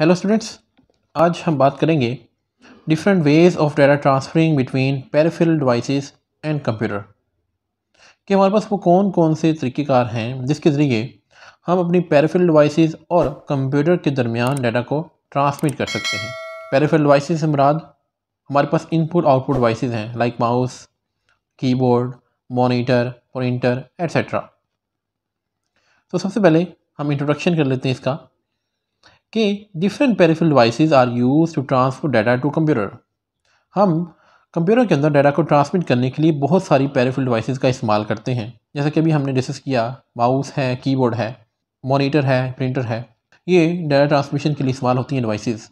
Hello students आज हम बात करेंगे different ways of data transferring between peripheral devices and computer कि हमारे पास वो कौन कौन से तरीक़ेकार हैं जिसके ज़रिए हम अपनी पेरिफेरल डिवाइसेस और कंप्यूटर के दरमियान डाटा को ट्रांसमिट कर सकते हैं पेरिफेरल डिवाइसेस से मुराद हमारे पास इनपुट आउटपुट डिवाइसेस हैं like mouse keyboard monitor printer etcetera तो सबसे पहले हम इंट्रोडक्शन कर लेते हैं इसका कि different peripheral devices are use to transfer data to computer हम कंप्यूटर के अंदर डाटा को ट्रांसमिट करने के लिए बहुत सारी पेरिफेरल डिवाइसेस का इस्तेमाल करते हैं जैसे कि अभी हमने डिस्कस किया माउस है कीबोर्ड है मॉनिटर है प्रिंटर है ये डाटा ट्रांसमिशन के लिए इस्तेमाल होती हैं devices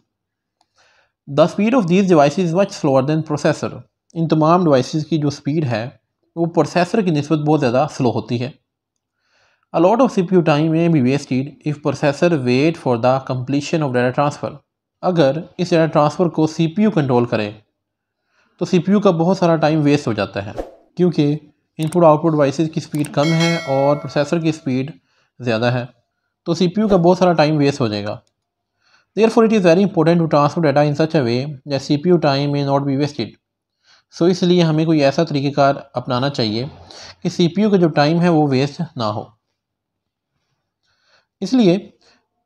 the speed of these device much slower than processor इन तमाम डिवाइसेस की जो स्पीड है वो प्रोसेसर की नस्बत बहुत ज़्यादा स्लो होती है A lot of CPU time may be wasted if processor wait for the completion of data transfer. अगर इस डाटा ट्रांसफ़र को CPU कंट्रोल करें तो सी पी यू का बहुत सारा टाइम वेस्ट हो जाता है क्योंकि इनपुट आउटपुट डिवाइसेस की स्पीड कम है और प्रोसेसर की स्पीड ज़्यादा है तो सी पी यू का बहुत सारा टाइम वेस्ट हो जाएगा there for it is very important to transfer data in such a way that C P U time may not be wasted so इसलिए हमें कोई ऐसा तरीक़ेकार अपनाना चाहिए कि सी पी यू का जो टाइम है वो वेस्ट ना हो इसलिए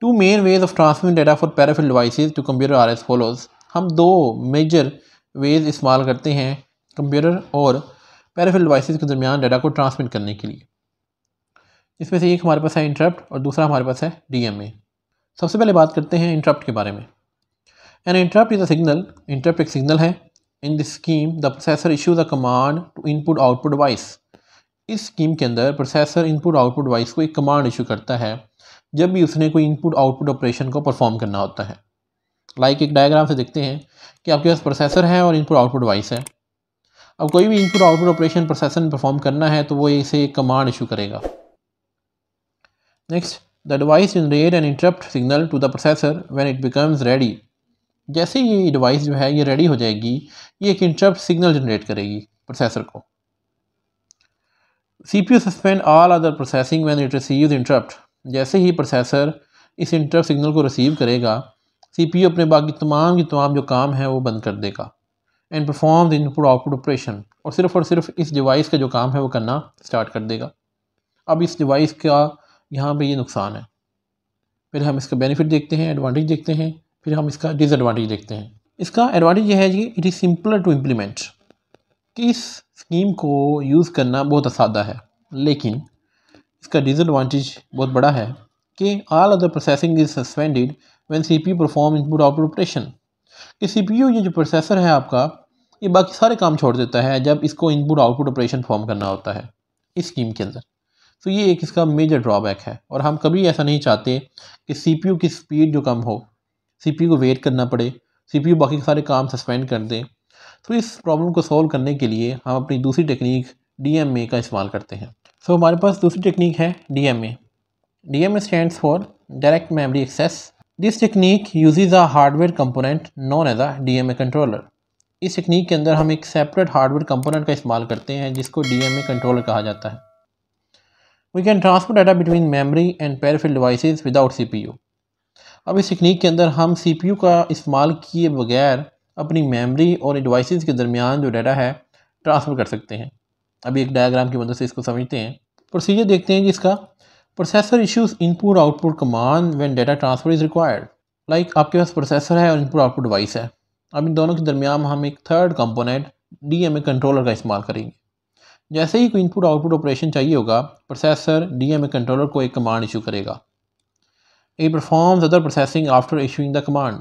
two main ways of transmit data for peripheral device to computer are as follows हम दो मेजर वेज इस्तेमाल करते हैं कंप्यूटर और पैराफिल डिवाइस के दरमियान डेटा को ट्रांसमिट करने के लिए इसमें से एक हमारे पास है इंटरप्ट और दूसरा हमारे पास है डी सबसे पहले बात करते हैं इंटरप्ट के बारे में an interrupt is a signal interrupt एक सिग्नल है in this scheme the processor issues a command to input output device इस स्कीम के अंदर प्रोसेसर इनपुट आउटपुट डिवाइस को एक कमांड इशू करता है जब भी उसने कोई इनपुट आउटपुट ऑपरेशन को परफॉर्म करना होता है लाइक like एक डायग्राम से देखते हैं कि आपके पास प्रोसेसर है और इनपुट आउटपुट डिवाइस है अब कोई भी इनपुट आउटपुट ऑपरेशन प्रोसेसर में परफॉर्म करना है तो वो इसे एक कमांड इशू करेगा next the device generate an interrupt signal to the processor when it becomes ready जैसे ये डिवाइस जो है ये रेडी हो जाएगी ये एक इंटरप्ट सिग्नल जनरेट करेगी प्रोसेसर को C P U suspend all other processing when it receive interrupt जैसे ही प्रोसेसर इस इंटरप्ट सिग्नल को रिसीव करेगा सीपीयू अपने बाकी तमाम की तमाम जो काम है वो बंद कर देगा and perform the input output operation और सिर्फ और सिर्फ इस डिवाइस का जो काम है वो करना स्टार्ट कर देगा अब इस डिवाइस का यहाँ पे ये नुकसान है फिर हम इसका बेनिफिट देखते हैं एडवांटेज देखते हैं फिर हम इसका डिसएडवांटेज देखते हैं इसका एडवांटेज यह है कि it is simpler to implement कि इस स्कीम को यूज़ करना बहुत आसादा है लेकिन इसका डिसएडवांटेज बहुत बड़ा है कि all other processing is suspended when CPU perform input output operation कि सीपीयू ये जो प्रोसेसर है आपका ये बाकी सारे काम छोड़ देता है जब इसको इनपुट आउटपुट ऑपरेशन फॉर्म करना होता है इस स्कीम के अंदर तो ये एक इसका मेजर ड्रॉबैक है और हम कभी ऐसा नहीं चाहते कि सी की स्पीड जो कम हो सी को वेट करना पड़े सी बाकी सारे काम सस्पेंड कर दें तो इस प्रॉब्लम को सॉल्व करने के लिए हम अपनी दूसरी टेक्निक डी का इस्तेमाल करते हैं सो so, हमारे पास दूसरी टेक्निक है D M A D M A stand for direct memory access this technique uses a hardware component known as a D M A controller इस टेक्निक के अंदर हम एक सेपरेट हार्डवेयर कंपोनेंट का इस्तेमाल करते हैं जिसको डी एम ए कंट्रोलर कहा जाता है we can transfer data between memory and peripheral device without C P U अब इस टेक्निक के अंदर हम सी पी यू का इस्तेमाल किए बगैर अपनी मेमरी और डिवाइस के दरमियान जो डाटा है ट्रांसफ़र कर सकते हैं अभी एक डायग्राम की मदद से इसको समझते हैं प्रोसीजर देखते हैं कि इसका processor issues input output command when data transfer is required like आपके पास प्रोसेसर है और इनपुट आउटपुट डिवाइस है अब इन दोनों के दरमियान हम एक third component D M A controller का इस्तेमाल करेंगे जैसे ही कोई इनपुट आउटपुट ऑपरेशन चाहिए होगा processor D M A controller को एक कमांड इशू करेगा a performs other processing after issuing the command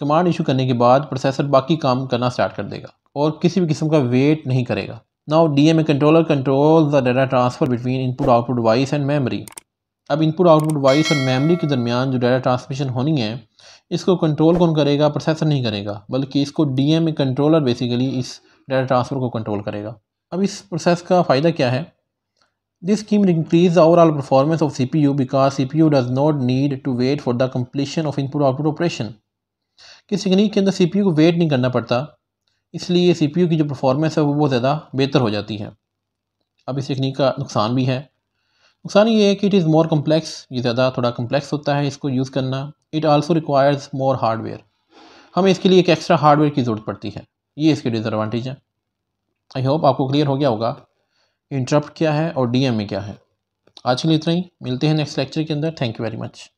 command issue करने के बाद प्रोसेसर बाकी काम करना स्टार्ट कर देगा और किसी भी किस्म का वेट नहीं करेगा now D M A controller control the data transfer between input output device and memory अब इनपुट आउटपुट वाइस और मेमरी के दरमियान जो डाटा ट्रांसमिशन होनी है इसको कंट्रोल कौन करेगा प्रोसेसर नहीं करेगा बल्कि इसको D M A controller basically इस डाटा ट्रांसफ़र को कंट्रोल करेगा अब इस प्रोसेस का फ़ायदा क्या है this scheme increase the overall performance of C P U because C P U does not need to wait for the completion of input output operation किस तकनीक के अंदर सी पी यू को वेट नहीं करना पड़ता इसलिए सी पी यू की जो परफॉर्मेंस है वो बहुत ज़्यादा बेहतर हो जाती है अब इस तकनीक का नुकसान भी है नुकसान ये है कि इट इज़ मोर कम्प्लेक्स ये ज़्यादा थोड़ा कम्प्लेक्स होता है इसको यूज़ करना it also requires more hardware हमें इसके लिए एक एक्स्ट्रा हार्डवेयर की ज़रूरत पड़ती है ये इसके डिसएडवांटेज है आई होप आपको क्लियर हो गया होगा इंटरप्ट क्या है और डी में क्या है आज के लिए इतना ही मिलते हैं नेक्स्ट लेक्चर के अंदर थैंक यू वेरी मच